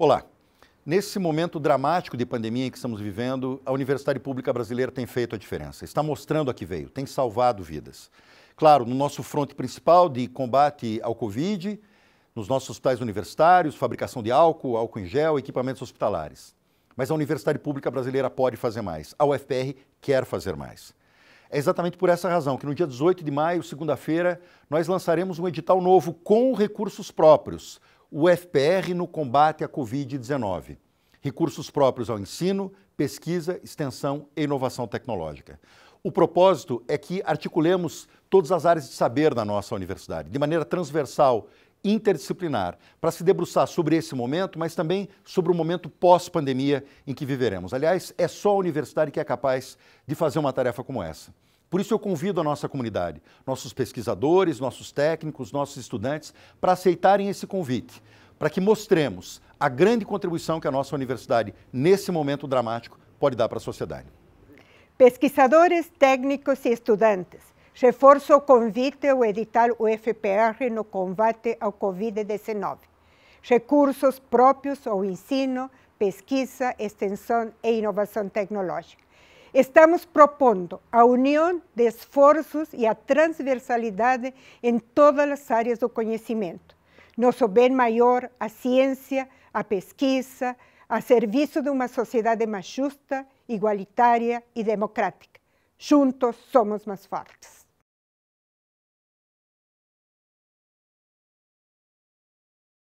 Olá. Nesse momento dramático de pandemia em que estamos vivendo, a Universidade Pública Brasileira tem feito a diferença, está mostrando a que veio, tem salvado vidas. Claro, no nosso fronte principal de combate ao Covid, nos nossos hospitais universitários, fabricação de álcool, álcool em gel, equipamentos hospitalares. Mas a Universidade Pública Brasileira pode fazer mais, a UFR quer fazer mais. É exatamente por essa razão que no dia 18 de maio, segunda-feira, nós lançaremos um edital novo com recursos próprios o FPR no combate à Covid-19. Recursos próprios ao ensino, pesquisa, extensão e inovação tecnológica. O propósito é que articulemos todas as áreas de saber da nossa universidade, de maneira transversal, interdisciplinar, para se debruçar sobre esse momento, mas também sobre o momento pós-pandemia em que viveremos. Aliás, é só a universidade que é capaz de fazer uma tarefa como essa. Por isso eu convido a nossa comunidade, nossos pesquisadores, nossos técnicos, nossos estudantes, para aceitarem esse convite, para que mostremos a grande contribuição que a nossa universidade, nesse momento dramático, pode dar para a sociedade. Pesquisadores, técnicos e estudantes, reforço o convite ao edital UFPR no combate ao Covid-19. Recursos próprios ao ensino, pesquisa, extensão e inovação tecnológica. Estamos propondo a unión de esfuerzos y a transversalidad en todas las áreas do conocimiento. Nosso bem mayor a ciência, a pesquisa, a servicio de una sociedad más justa, igualitaria y e democrática. Juntos somos más fuertes.